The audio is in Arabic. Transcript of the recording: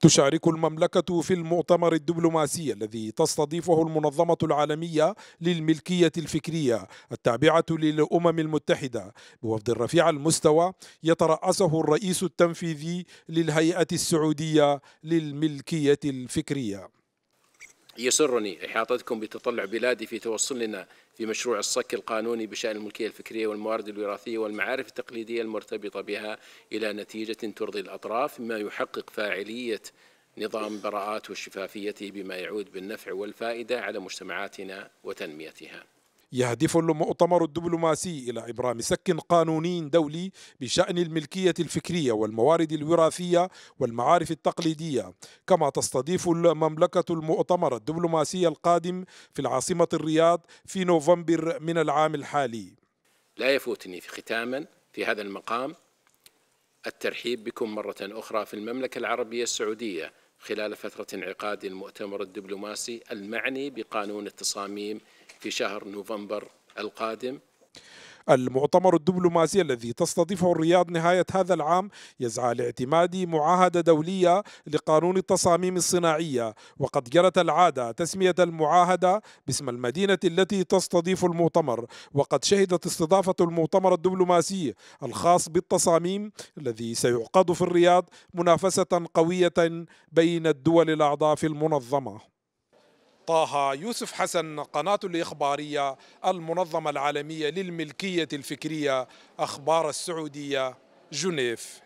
تشارك المملكة في المؤتمر الدبلوماسي الذي تستضيفه المنظمة العالمية للملكية الفكرية التابعة للأمم المتحدة بوفد رفيع المستوى يترأسه الرئيس التنفيذي للهيئة السعودية للملكية الفكرية يسرني إحاطتكم بتطلع بلادي في توصلنا في مشروع الصك القانوني بشأن الملكية الفكرية والموارد الوراثية والمعارف التقليدية المرتبطة بها إلى نتيجة ترضي الأطراف مما يحقق فاعلية نظام براءات وشفافيته بما يعود بالنفع والفائدة على مجتمعاتنا وتنميتها يهدف المؤتمر الدبلوماسي إلى إبرام سك قانوني دولي بشأن الملكية الفكرية والموارد الوراثية والمعارف التقليدية كما تستضيف المملكة المؤتمر الدبلوماسي القادم في العاصمة الرياض في نوفمبر من العام الحالي لا يفوتني في ختاما في هذا المقام الترحيب بكم مرة أخرى في المملكة العربية السعودية خلال فترة انعقاد المؤتمر الدبلوماسي المعني بقانون التصاميم في شهر نوفمبر القادم المؤتمر الدبلوماسي الذي تستضيفه الرياض نهاية هذا العام يسعى لاعتماد معاهدة دولية لقانون التصاميم الصناعية وقد جرت العادة تسمية المعاهدة باسم المدينة التي تستضيف المؤتمر وقد شهدت استضافة المؤتمر الدبلوماسي الخاص بالتصاميم الذي سيعقد في الرياض منافسة قوية بين الدول الأعضاء في المنظمة طه يوسف حسن قناة الإخبارية المنظمة العالمية للملكية الفكرية أخبار السعودية جنيف